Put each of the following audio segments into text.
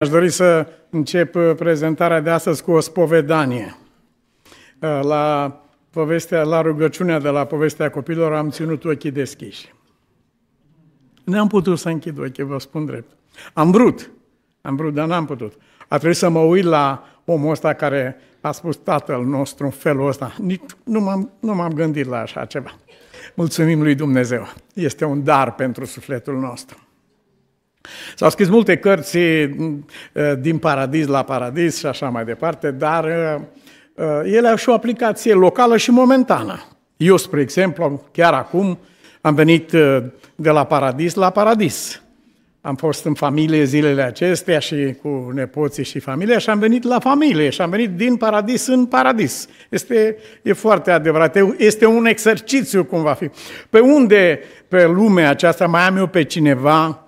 Aș dori să încep uh, prezentarea de astăzi cu o spovedanie. Uh, la, povestea, la rugăciunea de la povestea copilor am ținut ochii deschiși. N-am putut să închid ochii, vă spun drept. Am vrut, am vrut, dar n-am putut. A trebuit să mă uit la omul ăsta care a spus tatăl nostru în felul ăsta. Nici, nu, m-am, nu m-am gândit la așa ceva. Mulțumim lui Dumnezeu. Este un dar pentru sufletul nostru. S-au scris multe cărți din paradis la paradis și așa mai departe, dar ele au și o aplicație locală și momentană. Eu, spre exemplu, chiar acum am venit de la paradis la paradis. Am fost în familie zilele acestea și cu nepoții și familia și am venit la familie și am venit din paradis în paradis. Este e foarte adevărat, este un exercițiu cum va fi. Pe unde pe lumea aceasta mai am eu pe cineva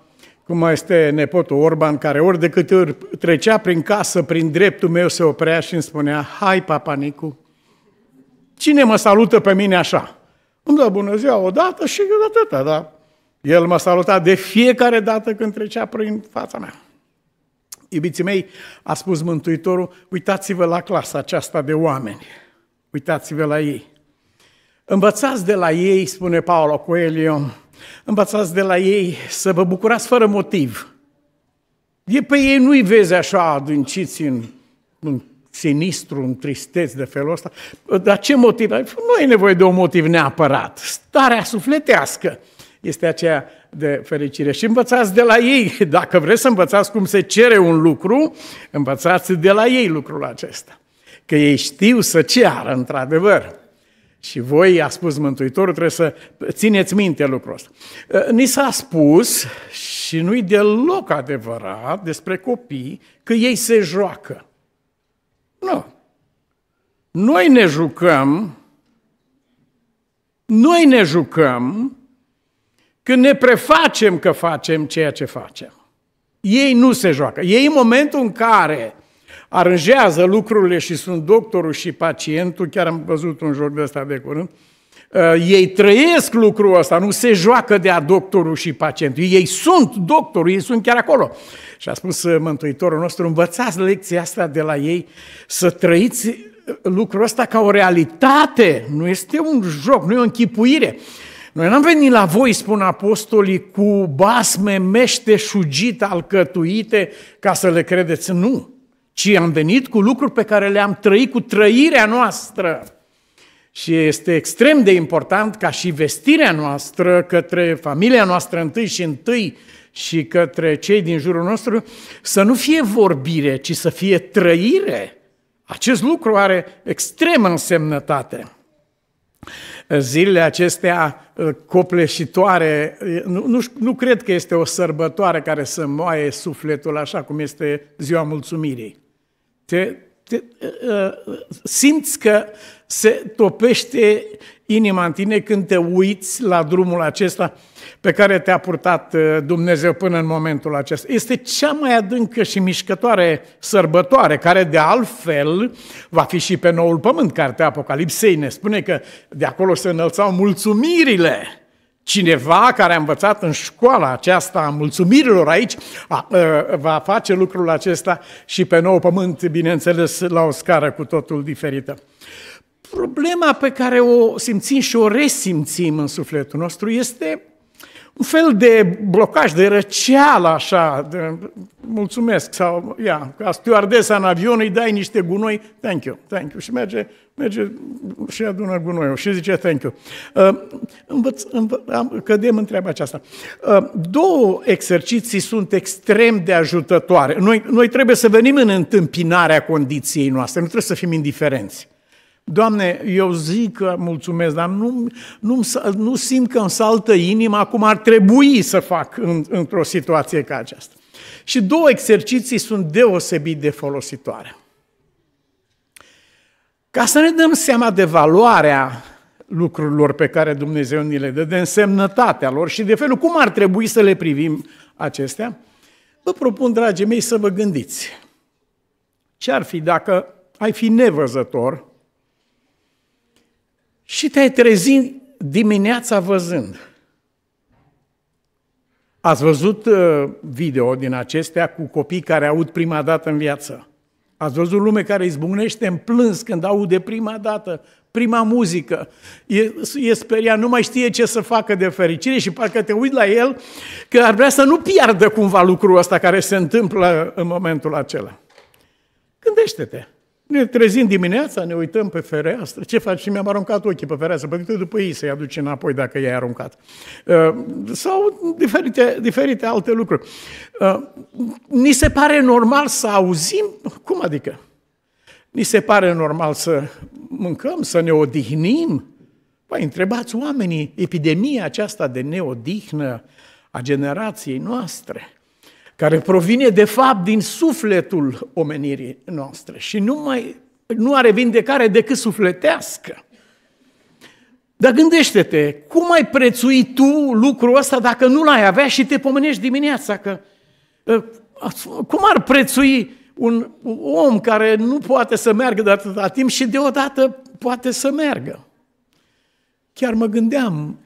cum este nepotul Orban, care ori de câte ori trecea prin casă, prin dreptul meu, se oprea și îmi spunea, hai, Nicu, cine mă salută pe mine așa? Îmi dă bună ziua odată și atâta, da. El mă saluta de fiecare dată când trecea prin fața mea. Iubiții mei, a spus Mântuitorul, uitați-vă la clasa aceasta de oameni, uitați-vă la ei. Învățați de la ei, spune Paolo Coelion, Învățați de la ei să vă bucurați fără motiv. E pe ei nu-i vezi așa adânciți în, în sinistru, în tristeți de felul ăsta. Dar ce motiv? Nu e nevoie de un motiv neapărat. Starea sufletească este aceea de fericire. Și învățați de la ei. Dacă vreți să învățați cum se cere un lucru, învățați de la ei lucrul acesta. Că ei știu să ceară, într-adevăr. Și voi, a spus Mântuitorul, trebuie să țineți minte lucrul ăsta. Ni s-a spus, și nu-i deloc adevărat, despre copii, că ei se joacă. Nu. Noi ne jucăm, noi ne jucăm când ne prefacem că facem ceea ce facem. Ei nu se joacă. Ei în momentul în care aranjează lucrurile și sunt doctorul și pacientul, chiar am văzut un joc de ăsta de curând, uh, ei trăiesc lucrul ăsta, nu se joacă de a doctorul și pacientul. Ei sunt doctorul, ei sunt chiar acolo. Și a spus uh, Mântuitorul nostru, învățați lecția asta de la ei, să trăiți uh, lucrul ăsta ca o realitate, nu este un joc, nu e o închipuire. Noi n-am venit la voi, spun apostolii, cu basme meșteșugit alcătuite ca să le credeți, nu ci am venit cu lucruri pe care le-am trăit cu trăirea noastră. Și este extrem de important ca și vestirea noastră către familia noastră întâi și întâi și către cei din jurul nostru să nu fie vorbire, ci să fie trăire. Acest lucru are extremă însemnătate zilele acestea uh, copleșitoare, uh, nu, nu, nu cred că este o sărbătoare care să moaie sufletul așa cum este ziua mulțumirii. Te, te, uh, uh, simți că se topește inima în tine când te uiți la drumul acesta pe care te-a purtat uh, Dumnezeu până în momentul acesta. Este cea mai adâncă și mișcătoare sărbătoare, care de altfel va fi și pe noul pământ, cartea Apocalipsei ne spune că de acolo se înălțau mulțumirile Cineva care a învățat în școala aceasta a mulțumirilor aici a, a, ă, va face lucrul acesta și pe nou pământ, bineînțeles, la o scară cu totul diferită. Problema pe care o simțim și o resimțim în sufletul nostru este un fel de blocaj, de răceală așa, de, mulțumesc, sau, ia, ca stewardesa în avion îi dai niște gunoi, thank you, thank you, și merge, merge și adună gunoiul și zice thank you. Uh, învăț, învă, am, cădem în treaba aceasta. Uh, două exerciții sunt extrem de ajutătoare. Noi, noi trebuie să venim în întâmpinarea condiției noastre, nu trebuie să fim indiferenți. Doamne, eu zic că mulțumesc, dar nu, nu, nu simt că îmi saltă inima cum ar trebui să fac în, într-o situație ca aceasta. Și două exerciții sunt deosebit de folositoare. Ca să ne dăm seama de valoarea lucrurilor pe care Dumnezeu ni le dă, de însemnătatea lor și de felul cum ar trebui să le privim acestea, vă propun, dragii mei, să vă gândiți. Ce ar fi dacă ai fi nevăzător și te-ai trezit dimineața văzând. Ați văzut uh, video din acestea cu copii care aud prima dată în viață. Ați văzut lume care izbucnește în plâns când aude prima dată, prima muzică. E, e speriat, nu mai știe ce să facă de fericire și parcă te uiți la el că ar vrea să nu piardă cumva lucrul ăsta care se întâmplă în momentul acela. Gândește-te. Ne trezim dimineața, ne uităm pe fereastră, ce faci? Și mi-am aruncat ochii pe fereastră, pentru că după ei să-i aduci înapoi dacă i-ai aruncat. Uh, sau diferite, diferite alte lucruri. Uh, ni se pare normal să auzim? Cum adică? Ni se pare normal să mâncăm, să ne odihnim? Păi întrebați oamenii, epidemia aceasta de neodihnă a generației noastre – care provine de fapt din sufletul omenirii noastre și nu, mai, nu are vindecare decât sufletească. Dar gândește-te, cum ai prețui tu lucrul ăsta dacă nu l-ai avea și te pomenești dimineața? Că, ă, cum ar prețui un om care nu poate să meargă de atâta timp și deodată poate să meargă? Chiar mă gândeam,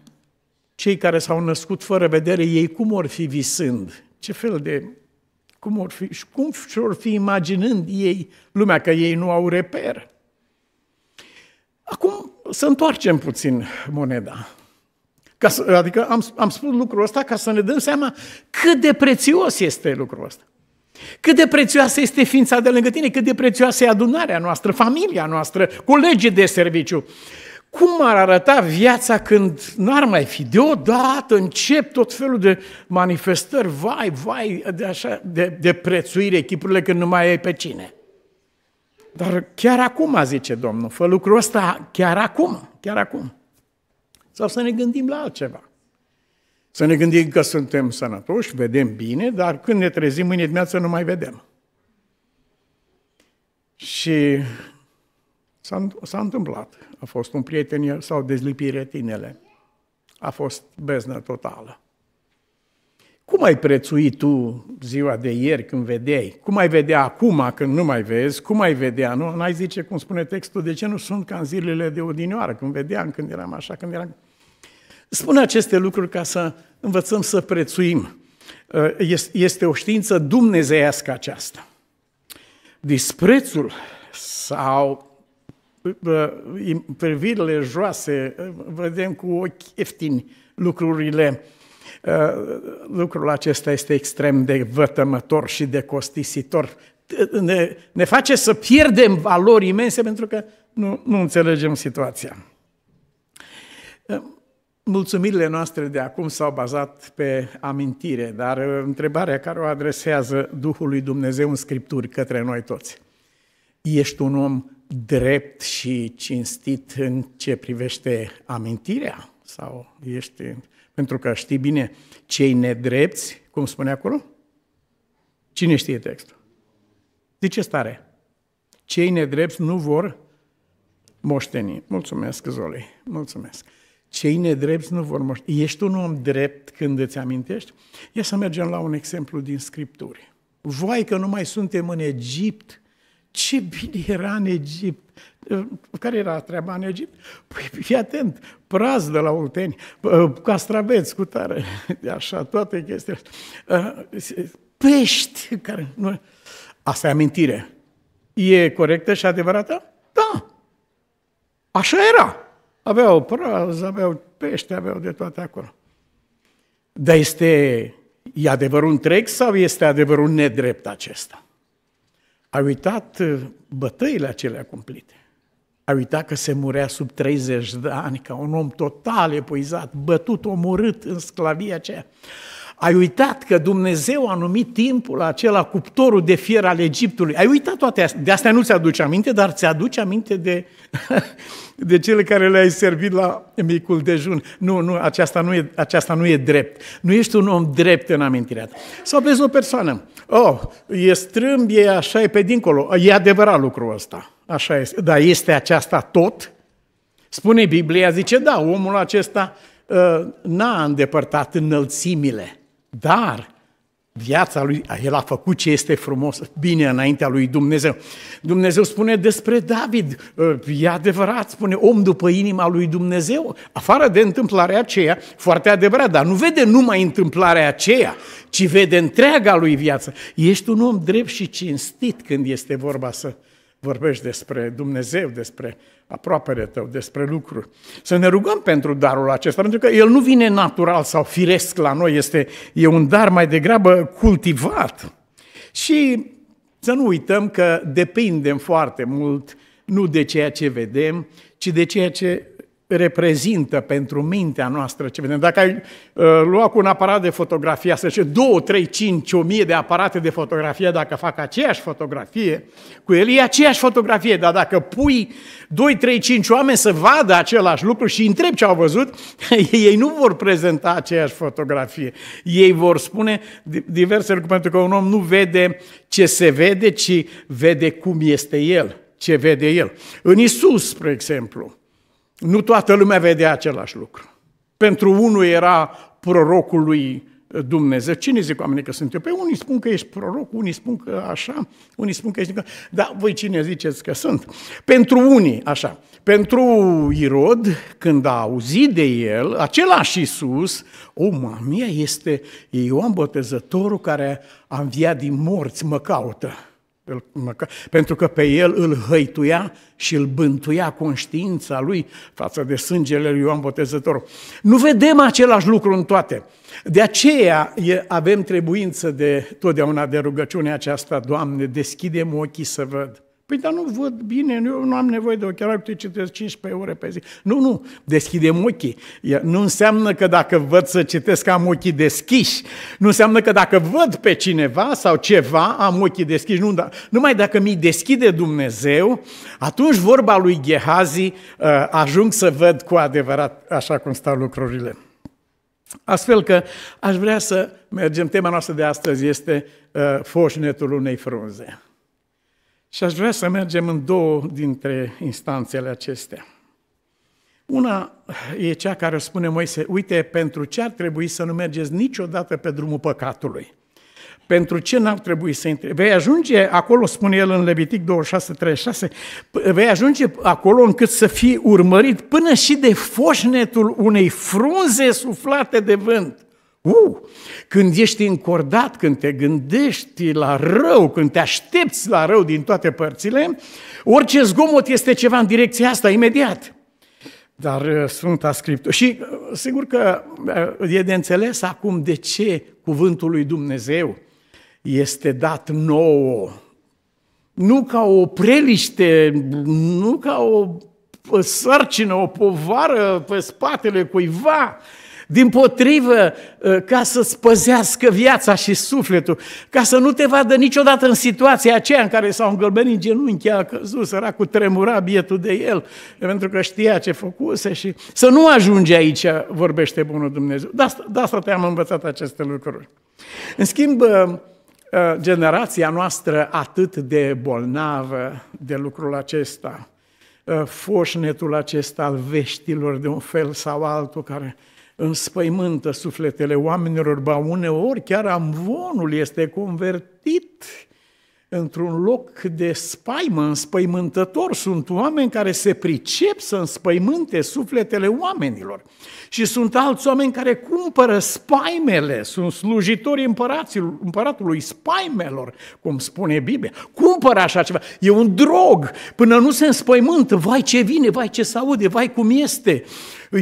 cei care s-au născut fără vedere, ei cum or fi visând? ce fel de, cum or fi, și cum și-or fi imaginând ei lumea, că ei nu au reper. Acum să întoarcem puțin moneda. Ca să, adică am, am spus lucrul ăsta ca să ne dăm seama cât de prețios este lucrul ăsta. Cât de prețioasă este ființa de lângă tine, cât de prețioasă e adunarea noastră, familia noastră, colegii de serviciu cum ar arăta viața când n-ar mai fi? Deodată încep tot felul de manifestări, vai, vai, de, așa, de, de prețuire chipurile când nu mai ai pe cine. Dar chiar acum, zice Domnul, fă lucrul ăsta chiar acum, chiar acum. Sau să ne gândim la altceva. Să ne gândim că suntem sănătoși, vedem bine, dar când ne trezim mâine dimineață nu mai vedem. Și S-a, s-a întâmplat a fost un prieten, el s-au dezlipit retinele. A fost beznă totală. Cum ai prețui tu ziua de ieri când vedeai? Cum ai vedea acum când nu mai vezi? Cum ai vedea? Nu? N-ai zice, cum spune textul, de ce nu sunt ca în zilele de odinioară, când vedeam, când eram așa, când eram... Spune aceste lucruri ca să învățăm să prețuim. Uh, este o știință dumnezeiască aceasta. Disprețul sau privirile joase, vedem cu ochi ieftini lucrurile. Ă, lucrul acesta este extrem de vătămător și de costisitor. Ne, ne face să pierdem valori imense pentru că nu, nu înțelegem situația. Ă, mulțumirile noastre de acum s-au bazat pe amintire, dar ă, întrebarea care o adresează Duhul lui Dumnezeu în Scripturi către noi toți. Ești un om drept și cinstit în ce privește amintirea? Sau ești... Pentru că știi bine, cei nedrepți, cum spune acolo? Cine știe textul? de ce stare. Cei nedrepți nu vor moșteni. Mulțumesc, Zolei, mulțumesc. Cei nedrepți nu vor moșteni. Ești un om drept când îți amintești? Ia să mergem la un exemplu din Scripturi. voi că nu mai suntem în Egipt, ce bine era în Egipt. Ă, care era treaba în Egipt? Păi fii atent, praz de la Olteni, ă, castraveți cu tare, de așa, toate chestiile. Ă, pești care... Nu... Asta e amintire. E corectă și adevărată? Da. Așa era. Aveau praz, aveau pește, aveau de toate acolo. Dar este e adevărul întreg sau este adevărul nedrept acesta? a uitat uh, bătăile acelea cumplite. A uitat că se murea sub 30 de ani ca un om total epuizat, bătut, omorât în sclavia aceea. Ai uitat că Dumnezeu a numit timpul acela cuptorul de fier al Egiptului. Ai uitat toate astea. De astea nu ți-aduce aminte, dar ți-aduce aminte de, de cele care le-ai servit la micul dejun. Nu, nu, aceasta nu, e, aceasta nu e drept. Nu ești un om drept în amintirea ta. Sau vezi o persoană. Oh, e strâmb, e așa, e pe dincolo. E adevărat lucrul ăsta. Așa este. Dar este aceasta tot? Spune Biblia, zice, da, omul acesta uh, n-a îndepărtat înălțimile. Dar viața lui, el a făcut ce este frumos, bine înaintea lui Dumnezeu. Dumnezeu spune despre David, ă, e adevărat, spune om după inima lui Dumnezeu, afară de întâmplarea aceea, foarte adevărat, dar nu vede numai întâmplarea aceea, ci vede întreaga lui viață. Ești un om drept și cinstit când este vorba să vorbești despre Dumnezeu, despre uh, aproapele tău, despre lucruri. Să ne rugăm pentru darul acesta, pentru că el nu vine natural sau firesc la noi, este e un dar mai degrabă cultivat. Și să nu uităm că depindem foarte mult nu de ceea ce vedem, ci de ceea ce reprezintă pentru mintea noastră ce vedem. Dacă ai uh, lua cu un aparat de fotografie, să zice 2, 3, 5, 1000 de aparate de fotografie, dacă fac aceeași fotografie, cu el e aceeași fotografie, dar dacă pui 2, 3, 5 oameni să vadă același lucru și întrebi ce au văzut, ei nu vor prezenta aceeași fotografie. Ei vor spune diverse lucruri, pentru că un om nu vede ce se vede, ci vede cum este el, ce vede el. În Isus, spre exemplu, nu toată lumea vedea același lucru. Pentru unul era prorocul lui Dumnezeu. Cine zic oamenii că sunt eu? Pe păi unii spun că ești proroc, unii spun că așa, unii spun că ești... Dar voi cine ziceți că sunt? Pentru unii, așa. Pentru Irod, când a auzit de el, același Iisus, o, mamia, este Ioan Botezătorul care a înviat din morți, mă caută pentru că pe el îl hăituia și îl bântuia conștiința lui față de sângele lui Ioan Botezător. Nu vedem același lucru în toate. De aceea avem trebuință de totdeauna de rugăciunea aceasta, Doamne, deschidem ochii să văd. Păi, dar nu văd bine, eu nu am nevoie de ochelari, uite, citesc 15 ore pe zi. Nu, nu, deschidem ochii. Nu înseamnă că dacă văd să citesc, am ochii deschiși. Nu înseamnă că dacă văd pe cineva sau ceva, am ochii deschiși. Nu, dar, numai dacă mi deschide Dumnezeu, atunci vorba lui Gehazi ă, ajung să văd cu adevărat așa cum stau lucrurile. Astfel că aș vrea să mergem, tema noastră de astăzi este ă, foșnetul unei frunze. Și aș vrea să mergem în două dintre instanțele acestea. Una e cea care spune Moise, uite, pentru ce ar trebui să nu mergeți niciodată pe drumul păcatului? Pentru ce n-ar trebui să intre? Vei ajunge acolo, spune el în Levitic 26-36, vei ajunge acolo încât să fii urmărit până și de foșnetul unei frunze suflate de vânt. Uh! Când ești încordat, când te gândești la rău, când te aștepți la rău din toate părțile, orice zgomot este ceva în direcția asta, imediat. Dar uh, Sfânta Scriptură. Și uh, sigur că uh, e de înțeles acum de ce cuvântul lui Dumnezeu este dat nouă. Nu ca o preliște, nu ca o sarcină, o povară pe spatele cuiva, din potrivă, ă, ca să-ți păzească viața și sufletul, ca să nu te vadă niciodată în situația aceea în care s-au îngălbenit în genunchi, a căzut, săracul tremura bietul de el, pentru că știa ce făcuse și să nu ajunge aici, vorbește Bunul Dumnezeu. De asta, de asta te-am învățat aceste lucruri. În schimb, ă, ă, generația noastră atât de bolnavă de lucrul acesta, foșnetul acesta al veștilor de un fel sau altul care înspăimântă sufletele oamenilor, ba uneori chiar amvonul este convertit într-un loc de spaimă, înspăimântător. Sunt oameni care se pricep să înspăimânte sufletele oamenilor. Și sunt alți oameni care cumpără spaimele, sunt slujitorii împăratului spaimelor, cum spune Biblia. Cumpără așa ceva. E un drog. Până nu se înspăimântă, vai ce vine, vai ce se aude, vai cum este.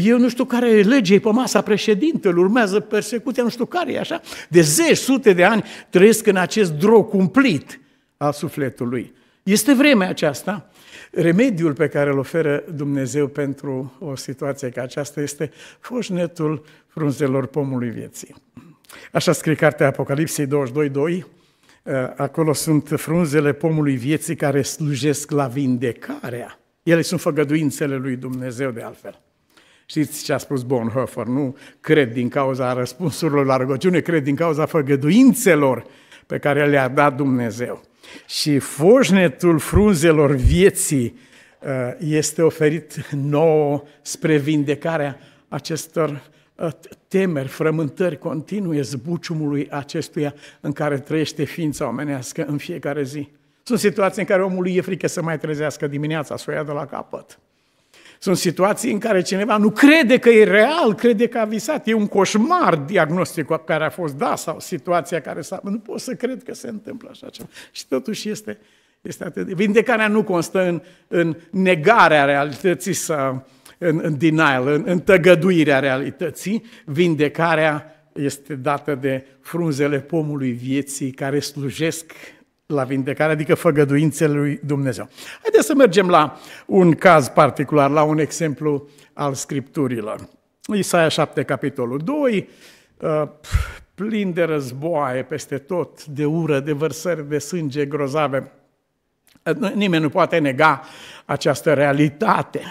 Eu nu știu care lege e pe masa președintelui, urmează persecuția, nu știu care e așa. De zeci, sute de ani trăiesc în acest drog cumplit al sufletului. Este vremea aceasta. Remediul pe care îl oferă Dumnezeu pentru o situație ca aceasta este foșnetul frunzelor pomului vieții. Așa scrie cartea Apocalipsei 22.2, uh, acolo sunt frunzele pomului vieții care slujesc la vindecarea. Ele sunt făgăduințele lui Dumnezeu de altfel. Știți ce a spus Bonhoeffer, nu cred din cauza răspunsurilor la rugăciune, cred din cauza făgăduințelor pe care le-a dat Dumnezeu. Și foșnetul frunzelor vieții uh, este oferit nouă spre vindecarea acestor uh, temeri, frământări continue zbuciumului acestuia în care trăiește ființa omenească în fiecare zi. Sunt situații în care omului e frică să mai trezească dimineața, să o ia de la capăt. Sunt situații în care cineva nu crede că e real, crede că a visat. E un coșmar diagnosticul care a fost dat sau situația care s-a... Nu pot să cred că se întâmplă așa ceva. Și totuși este, este atât. Vindecarea nu constă în, în negarea realității sau în, în denial, în, în tăgăduirea realității. Vindecarea este dată de frunzele pomului vieții care slujesc la vindecare, adică făgăduințele lui Dumnezeu. Haideți să mergem la un caz particular, la un exemplu al Scripturilor. Isaia 7, capitolul 2, uh, plin de războaie peste tot, de ură, de vărsări de sânge grozave. Uh, nimeni nu poate nega această realitate.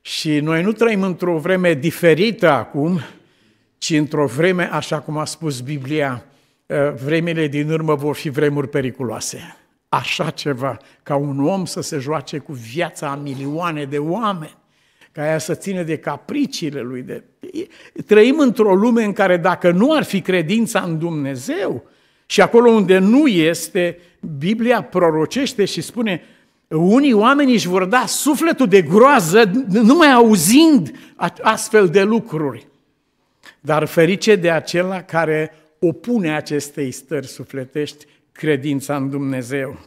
Și noi nu trăim într-o vreme diferită acum, ci într-o vreme, așa cum a spus Biblia, Eh, vremile din urmă vor fi vremuri periculoase. Așa ceva, ca un om să se joace cu viața a milioane de oameni, ca ea să țină de capriciile lui. De... Trăim într-o lume în care dacă nu ar fi credința în Dumnezeu, și acolo unde nu este, Biblia prorocește și spune, unii oameni își vor da sufletul de groază numai auzind astfel de lucruri. Dar ferice de acela care opune acestei stări sufletești credința în Dumnezeu.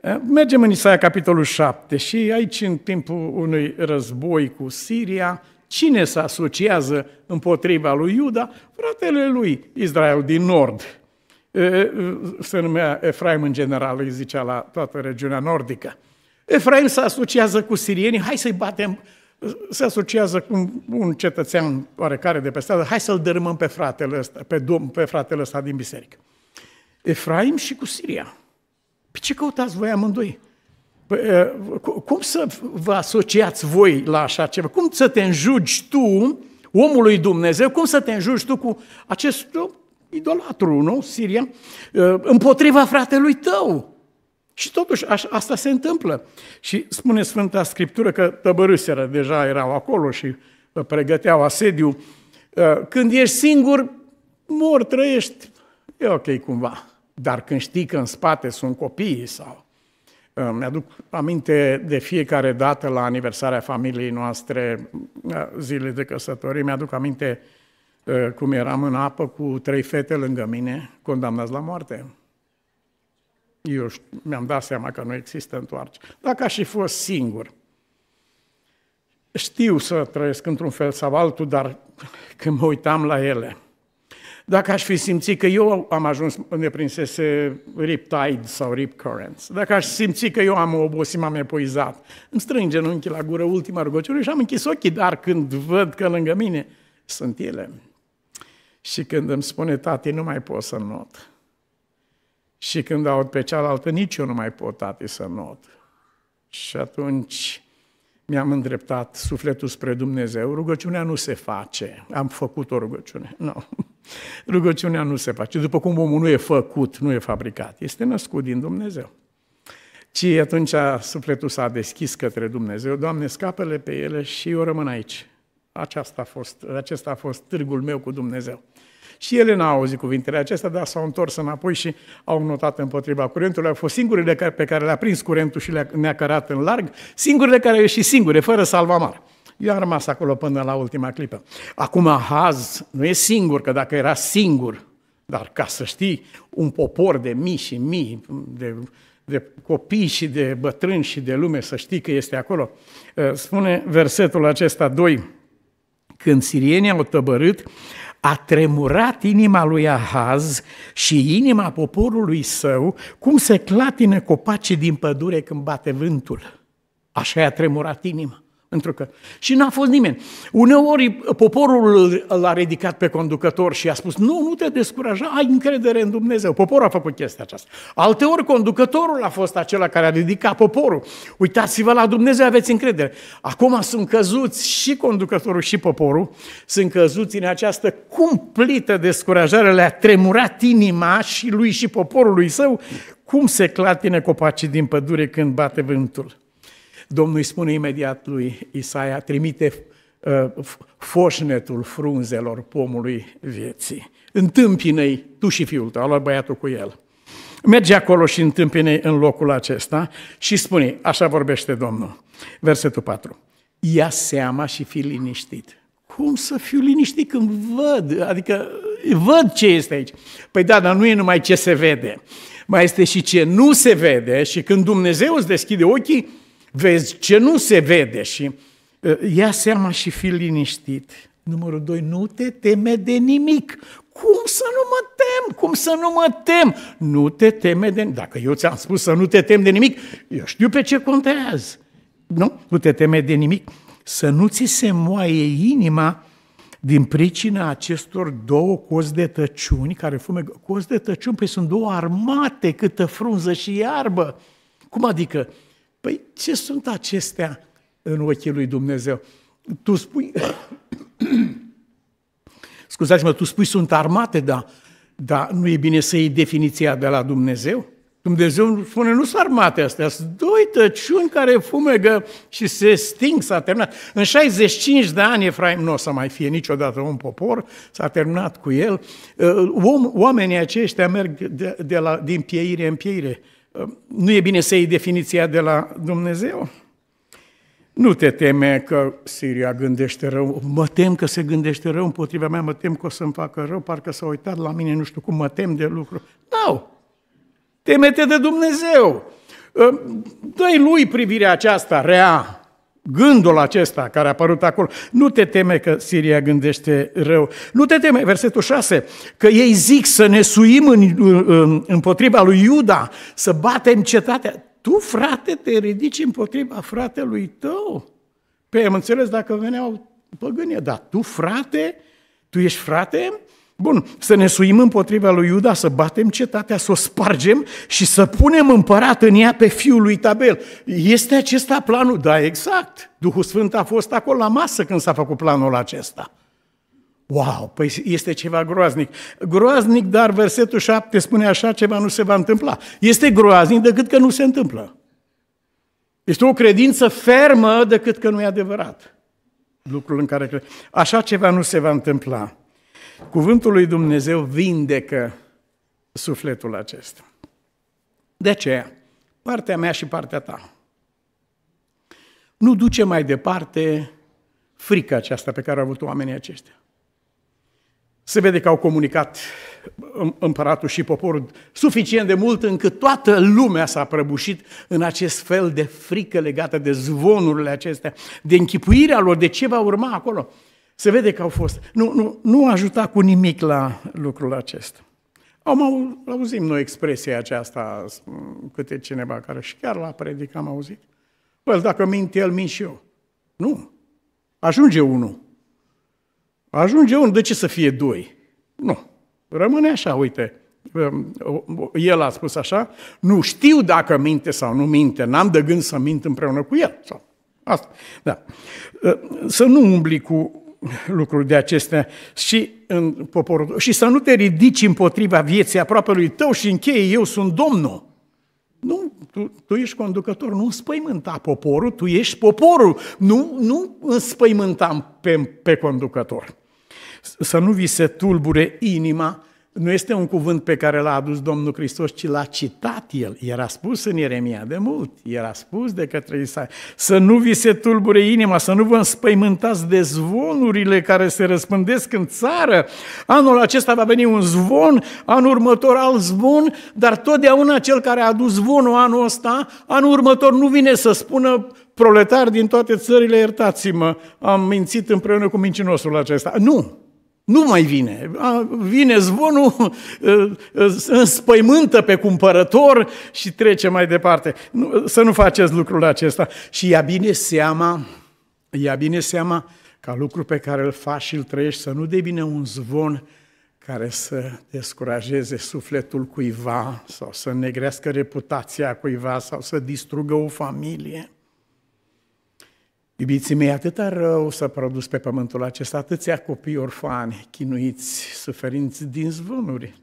Eh, mergem în Isaia capitolul 7 și aici în timpul unui război cu Siria, cine se asociază împotriva lui Iuda? Fratele lui Israel din Nord. Eh, eh, se numea Efraim în general, îi zicea la toată regiunea nordică. Efraim se asociază cu sirienii, hai să-i batem se asociază cu un cetățean oarecare de pe stradă, hai să-l dărâmăm pe fratele ăsta, pe, dom, pe fratele ăsta din biserică. Efraim și cu Siria. Păi ce căutați voi amândoi? Păi, cum să vă asociați voi la așa ceva? Cum să te înjugi tu, omului Dumnezeu, cum să te înjugi tu cu acest idolatru, nu, Siria, împotriva fratelui tău? Și totuși aș, asta se întâmplă. Și spune Sfânta Scriptură că tăbărâseră, deja erau acolo și pregăteau asediu. Uh, când ești singur, mor, trăiești, e ok cumva. Dar când știi că în spate sunt copiii sau... Uh, mi-aduc aminte de fiecare dată la aniversarea familiei noastre, uh, zile de căsătorie, mi-aduc aminte cum eram în apă cu trei fete lângă mine, condamnați la moarte eu mi-am dat seama că nu există întoarce. Dacă aș fi fost singur, știu să trăiesc într-un fel sau altul, dar când mă uitam la ele, dacă aș fi simțit că eu am ajuns unde prinsese rip tide sau rip currents, dacă aș simți că eu am obosit, m-am epuizat, îmi în unchi la gură ultima rugăciune și am închis ochii, dar când văd că lângă mine sunt ele și când îmi spune tati, nu mai pot să not, și când aud pe cealaltă, nici eu nu mai pot, ati să not. Și atunci mi-am îndreptat sufletul spre Dumnezeu. Rugăciunea nu se face. Am făcut o rugăciune. Nu. No. Rugăciunea nu se face. După cum omul nu e făcut, nu e fabricat, este născut din Dumnezeu. Ci atunci sufletul s-a deschis către Dumnezeu, Doamne, scapă pe ele și eu rămân aici. Aceasta a fost, acesta a fost târgul meu cu Dumnezeu. Și ele n-au auzit cuvintele acestea, dar s-au întors înapoi și au notat împotriva curentului. Au fost singurele pe care le-a prins curentul și le-a cărat în larg, singurele care au ieșit singure, fără salvamar. Eu am rămas acolo până la ultima clipă. Acum Haz nu e singur, că dacă era singur, dar ca să știi, un popor de mii și mii, de, de copii și de bătrâni și de lume, să știi că este acolo. Spune versetul acesta 2, când sirienii au tăbărât, a tremurat inima lui Ahaz și inima poporului său, cum se clatină copacii din pădure când bate vântul. Așa i-a tremurat inima. Pentru că... Și n-a fost nimeni. Uneori poporul l-a ridicat pe conducător și a spus, nu, nu te descuraja, ai încredere în Dumnezeu. Poporul a făcut chestia aceasta. Alteori conducătorul a fost acela care a ridicat poporul. Uitați-vă la Dumnezeu, aveți încredere. Acum sunt căzuți și conducătorul și poporul, sunt căzuți în această cumplită descurajare, le-a tremurat inima și lui și poporului său, cum se clatine copacii din pădure când bate vântul. Domnul îi spune imediat lui Isaia, trimite uh, foșnetul frunzelor pomului vieții. Întâmpinei tu și fiul tău, a luat băiatul cu el. Merge acolo și întâmpine în locul acesta și spune, așa vorbește Domnul, versetul 4. Ia seama și fi liniștit. Cum să fiu liniștit când văd? Adică văd ce este aici. Păi da, dar nu e numai ce se vede. Mai este și ce nu se vede și când Dumnezeu îți deschide ochii, vezi ce nu se vede și uh, ia seama și fi liniștit. Numărul 2, nu te teme de nimic. Cum să nu mă tem? Cum să nu mă tem? Nu te teme de nimic. Dacă eu ți-am spus să nu te tem de nimic, eu știu pe ce contează. Nu? Nu te teme de nimic. Să nu ți se moaie inima din pricina acestor două cozi de tăciuni, care fumegă, cozi de tăciuni, păi sunt două armate, câtă frunză și iarbă. Cum adică? Păi ce sunt acestea în ochii lui Dumnezeu? Tu spui, scuzați-mă, tu spui sunt armate, da, dar nu e bine să iei definiția de la Dumnezeu? Dumnezeu spune, nu sunt armate astea, sunt doi tăciuni care fumegă și se sting, s-a terminat. În 65 de ani Efraim nu o să mai fie niciodată un popor, s-a terminat cu el. Ă, oamenii aceștia merg de, de la, din pieire în pieire Ehm, nu e bine să iei definiția de la Dumnezeu? Nu te teme că Siria gândește rău, mă tem că se gândește rău împotriva mea, mă tem că o să-mi facă rău, parcă s-a uitat la mine, nu știu cum, mă tem de lucru. Nu! Temete de Dumnezeu! Ehm, dă-i lui privirea aceasta rea, Gândul acesta care a apărut acolo, nu te teme că Siria gândește rău, nu te teme, versetul 6, că ei zic să ne suim în, în, împotriva lui Iuda, să batem cetatea. Tu, frate, te ridici împotriva fratelui tău. Pe păi am înțeles dacă veneau păgânie, dar tu, frate, tu ești frate, Bun, să ne suim împotriva lui Iuda, să batem cetatea, să o spargem și să punem împărat în ea pe fiul lui Tabel. Este acesta planul? Da, exact. Duhul Sfânt a fost acolo la masă când s-a făcut planul acesta. Wow, păi este ceva groaznic. Groaznic, dar versetul 7 spune așa ceva nu se va întâmpla. Este groaznic decât că nu se întâmplă. Este o credință fermă decât că nu e adevărat. Lucrul în care cred. Așa ceva nu se va întâmpla. Cuvântul lui Dumnezeu vindecă sufletul acesta. De ce? Partea mea și partea ta. Nu duce mai departe frica aceasta pe care au avut oamenii aceștia. Se vede că au comunicat împăratul și poporul suficient de mult încât toată lumea s-a prăbușit în acest fel de frică legată de zvonurile acestea, de închipuirea lor, de ce va urma acolo. Se vede că au fost. Nu, nu, nu ajuta cu nimic la lucrul acesta. Am auzim noi expresia aceasta, câte cineva care și chiar la predică am auzit. Păi dacă mint el, mint și eu. Nu. Ajunge unul. Ajunge unul, de ce să fie doi? Nu. Rămâne așa, uite. Ehm, el a spus așa, nu știu dacă minte sau nu minte, n-am de gând să mint împreună cu el. Sau Asta. Da. Să nu umbli cu lucruri de acestea și, în poporul, și să nu te ridici împotriva vieții lui tău și încheie, eu sunt Domnul. Nu, tu, tu ești conducător, nu înspăimânta poporul, tu ești poporul. Nu, nu înspăimânta pe, pe conducător. Să nu vi se tulbure inima nu este un cuvânt pe care l-a adus Domnul Hristos, ci l-a citat el. Era spus în Ieremia de mult, era spus de către Isaia. Să nu vi se tulbure inima, să nu vă înspăimântați de zvonurile care se răspândesc în țară. Anul acesta va veni un zvon, anul următor alt zvon, dar totdeauna cel care a adus zvonul anul ăsta, anul următor nu vine să spună proletari din toate țările, iertați-mă, am mințit împreună cu mincinosul acesta. Nu, nu mai vine. Vine zvonul, înspăimântă pe cumpărător și trece mai departe. Să nu faceți lucrul acesta. Și ia bine seama, ia bine seama ca lucru pe care îl faci și îl trăiești să nu devine un zvon care să descurajeze sufletul cuiva sau să negrească reputația cuiva sau să distrugă o familie. Iubiții mei, atâta rău s-a produs pe pământul acesta, atâția copii orfani, chinuiți, suferinți din zvonuri.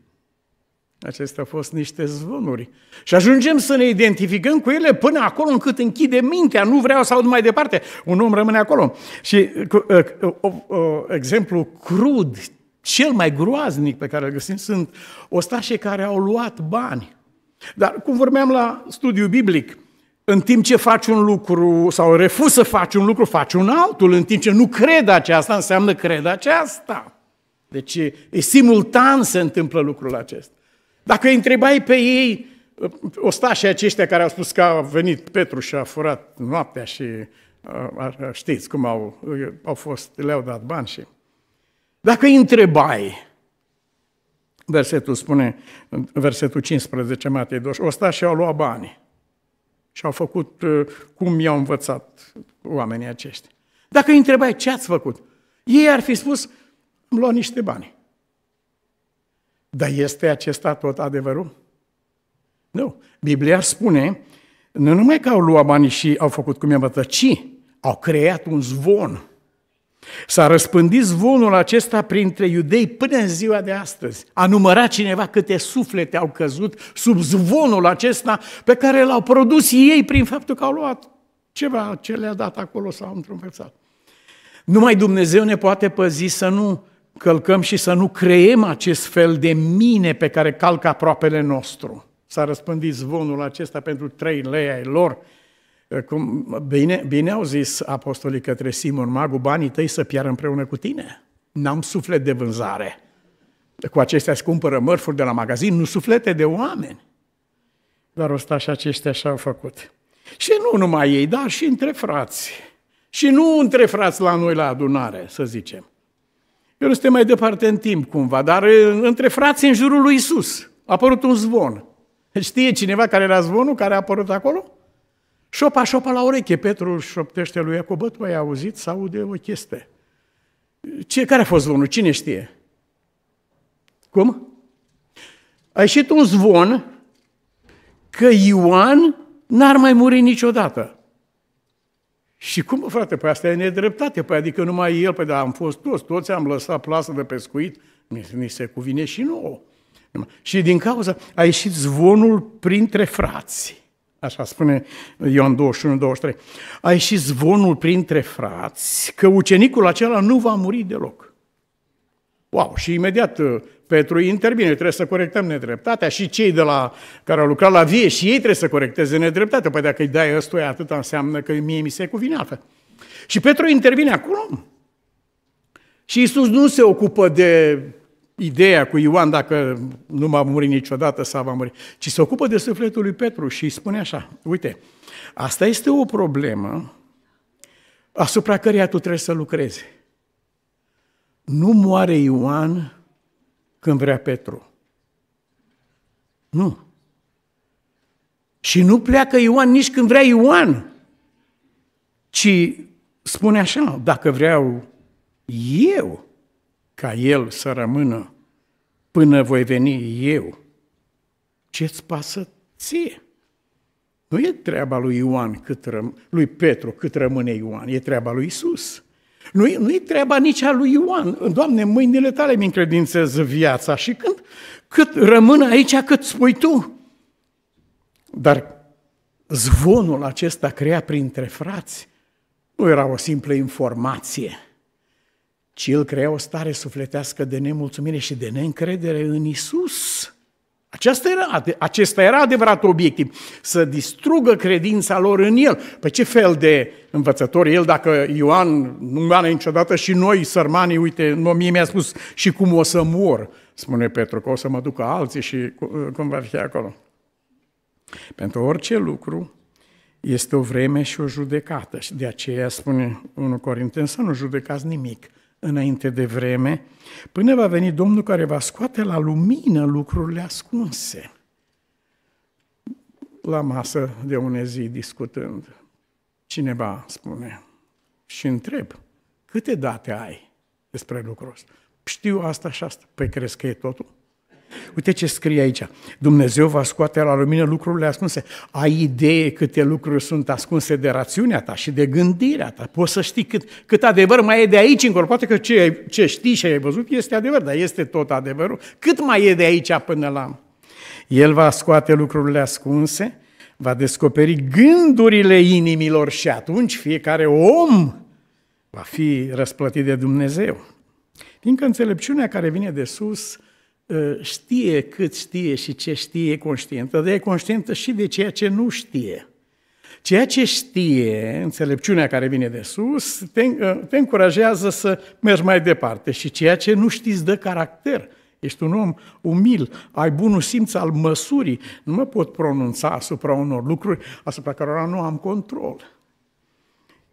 Acestea au fost niște zvonuri. Și ajungem să ne identificăm cu ele până acolo încât închide mintea, nu vreau să aud mai departe. Un om rămâne acolo. Și uh, uh, uh, exemplu crud, cel mai groaznic pe care îl găsim, sunt ostașe care au luat bani. Dar cum vorbeam la studiu biblic, în timp ce faci un lucru sau refuz să faci un lucru, faci un altul. În timp ce nu cred aceasta, înseamnă cred aceasta. Deci e simultan se întâmplă lucrul acesta. Dacă îi întrebai pe ei, ostașii aceștia care au spus că a venit Petru și a furat noaptea și știți cum au, au fost, le-au dat bani și... Dacă îi întrebai, versetul spune, versetul 15, Matei 20, ostașii au luat bani și au făcut uh, cum i-au învățat oamenii aceștia. Dacă îi întrebai ce ați făcut, ei ar fi spus, am luat niște bani. Dar este acesta tot adevărul? Nu. Biblia spune, nu numai că au luat banii și au făcut cum i-am învățat, ci au creat un zvon S-a răspândit zvonul acesta printre iudei până în ziua de astăzi. A numărat cineva câte suflete au căzut sub zvonul acesta pe care l-au produs ei prin faptul că au luat ceva ce le-a dat acolo sau într-un fel. Numai Dumnezeu ne poate păzi să nu călcăm și să nu creem acest fel de mine pe care calcă aproapele nostru. S-a răspândit zvonul acesta pentru trei lei ai lor, cum bine, bine au zis apostolii către Simon Magu, banii tăi să piară împreună cu tine. N-am suflet de vânzare. Cu acestea îți cumpără mărfuri de la magazin, nu suflete de oameni. Dar și aceștia așa au făcut. Și nu numai ei, dar și între frați. Și nu între frați la noi la adunare, să zicem. Eu nu suntem mai departe în timp cumva, dar între frați în jurul lui Isus a apărut un zvon. Știe cineva care era zvonul care a apărut acolo? Șopa, șopa la ureche, Petru îl șoptește lui Iacob, bă, tu ai auzit sau de o chestie? Ce, care a fost zvonul? Cine știe? Cum? A ieșit un zvon că Ioan n-ar mai muri niciodată. Și cum, frate, păi asta e nedreptate, păi adică numai el, păi da, am fost toți, toți am lăsat plasă de pescuit, ni se cuvine și nouă. Și din cauza a ieșit zvonul printre frați. Așa spune Ioan 21-23. A ieșit zvonul printre frați că ucenicul acela nu va muri deloc. Wow! Și imediat uh, Petru intervine, trebuie să corectăm nedreptatea și cei de la, care au lucrat la vie și ei trebuie să corecteze nedreptatea. Păi dacă îi dai ăstuia atâta înseamnă că mie mi se cuvine altfel. Și Petru intervine acolo. Și Isus nu se ocupă de ideea cu Ioan, dacă nu m-a murit niciodată sau va muri, ci se ocupă de sufletul lui Petru și îi spune așa, uite, asta este o problemă asupra căreia tu trebuie să lucrezi. Nu moare Ioan când vrea Petru. Nu. Și nu pleacă Ioan nici când vrea Ioan, ci spune așa, dacă vreau eu, ca el să rămână până voi veni eu, ce-ți pasă ție? Nu e treaba lui Ioan, cât răm- lui Petru cât rămâne Ioan, e treaba lui Isus. Nu e, nu e treaba nici a lui Ioan. Doamne, mâinile tale mi încredințez viața și când, cât rămân aici, cât spui tu. Dar zvonul acesta creat printre frați nu era o simplă informație ci îl crea o stare sufletească de nemulțumire și de neîncredere în Isus. Aceasta era, acesta era adevărat obiectiv, să distrugă credința lor în el. Păi ce fel de învățător el, dacă Ioan nu mane niciodată și noi, sărmanii, uite, mie mi-a spus și cum o să mor, spune Petru, că o să mă ducă alții și cum va fi acolo. Pentru orice lucru este o vreme și o judecată și de aceea spune unul Corinten să nu judecați nimic, înainte de vreme, până va veni Domnul care va scoate la lumină lucrurile ascunse. La masă de une zi discutând, cineva spune și întreb, câte date ai despre lucrul ăsta? Știu asta și asta. Păi crezi că e totul? Uite ce scrie aici. Dumnezeu va scoate la lumină lucrurile ascunse. Ai idee câte lucruri sunt ascunse de rațiunea ta și de gândirea ta. Poți să știi cât, cât adevăr mai e de aici încolo. Poate că ce, ce știi și ai văzut este adevăr, dar este tot adevărul. Cât mai e de aici până la... El va scoate lucrurile ascunse, va descoperi gândurile inimilor și atunci fiecare om va fi răsplătit de Dumnezeu. Fiindcă înțelepciunea care vine de sus Ă, știe cât știe și ce știe, e conștientă, dar e conștientă și de ceea ce nu știe. Ceea ce știe, înțelepciunea care vine de sus, te, ă, te încurajează să mergi mai departe și ceea ce nu știi dă caracter. Ești un om umil, ai bunul simț al măsurii, nu mă pot pronunța asupra unor lucruri asupra cărora nu am control.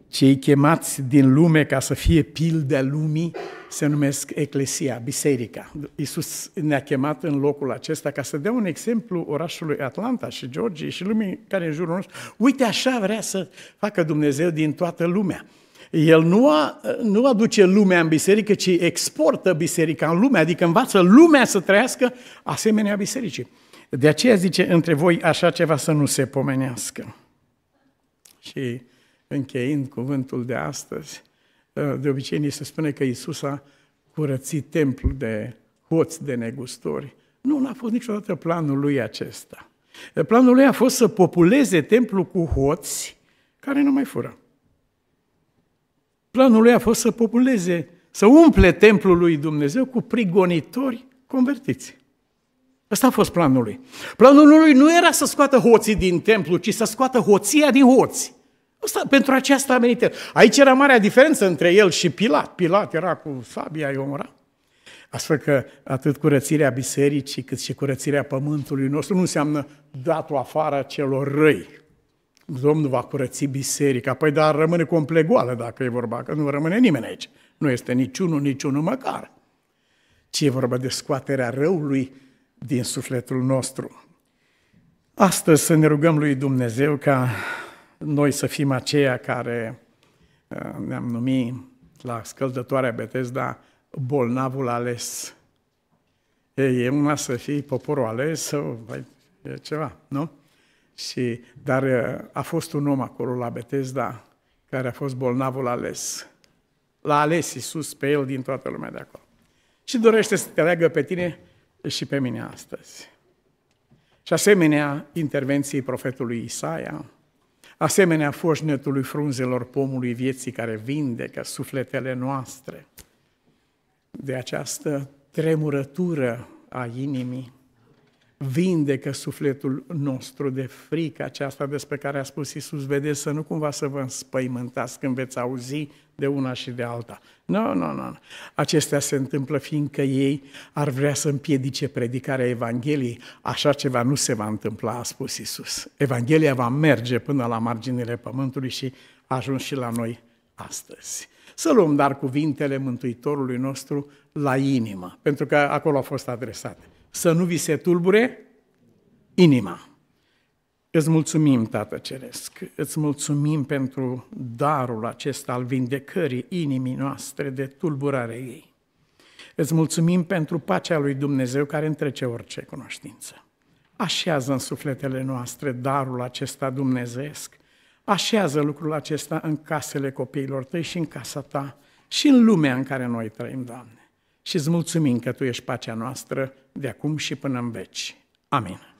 Cei chemați din lume ca să fie pilde lumii se numesc Eclesia, Biserica. Iisus ne-a chemat în locul acesta ca să dea un exemplu orașului Atlanta și Georgiei și lumii care în jurul nostru. Uite așa vrea să facă Dumnezeu din toată lumea. El nu, a, nu aduce lumea în biserică, ci exportă biserica în lume, adică învață lumea să trăiască asemenea bisericii. De aceea zice, între voi așa ceva să nu se pomenească. Și încheind cuvântul de astăzi, uh, de obicei ni se spune că Isus a curățit templul de hoți, de negustori. Nu, n-a fost niciodată planul lui acesta. Uh, planul lui a fost să populeze templul cu hoți care nu mai fură. Planul lui a fost să populeze, să umple templul lui Dumnezeu cu prigonitori convertiți. Asta a fost planul lui. Planul lui nu era să scoată hoții din templu, ci să scoată hoția din hoți. Asta, pentru aceasta a venit el. Aici era marea diferență între el și Pilat. Pilat era cu sabia, i omora. Astfel că atât curățirea bisericii, cât și curățirea pământului nostru nu înseamnă datul afară celor răi. Domnul va curăți biserica, păi dar rămâne complet goală dacă e vorba, că nu rămâne nimeni aici. Nu este niciunul, niciunul măcar. Ci e vorba de scoaterea răului din sufletul nostru. Astăzi să ne rugăm lui Dumnezeu ca noi să fim aceia care uh, ne-am numit la scăldătoarea Betesda bolnavul ales. ei e una să fii poporul ales, sau, vai, e ceva, nu? Și, dar uh, a fost un om acolo la Betesda care a fost bolnavul ales. L-a ales Iisus pe el din toată lumea de acolo. Și dorește să te leagă pe tine și pe mine astăzi. Și asemenea intervenției profetului Isaia, asemenea foșnetului frunzelor pomului vieții care vindecă sufletele noastre de această tremurătură a inimii vindecă sufletul nostru de frică aceasta despre care a spus Isus, vedeți să nu cumva să vă înspăimântați când veți auzi de una și de alta. Nu, no, nu, no, nu. No. Acestea se întâmplă fiindcă ei ar vrea să împiedice predicarea Evangheliei. Așa ceva nu se va întâmpla, a spus Isus. Evanghelia va merge până la marginile pământului și a ajuns și la noi astăzi. Să luăm dar cuvintele Mântuitorului nostru la inimă, pentru că acolo au fost adresate să nu vi se tulbure inima. Îți mulțumim, Tată Ceresc, îți mulțumim pentru darul acesta al vindecării inimii noastre de tulburare ei. Îți mulțumim pentru pacea lui Dumnezeu care întrece orice cunoștință. Așează în sufletele noastre darul acesta dumnezeesc, așează lucrul acesta în casele copiilor tăi și în casa ta și în lumea în care noi trăim, Doamne. Și îți mulțumim că Tu ești pacea noastră de acum și până în veci. Amin.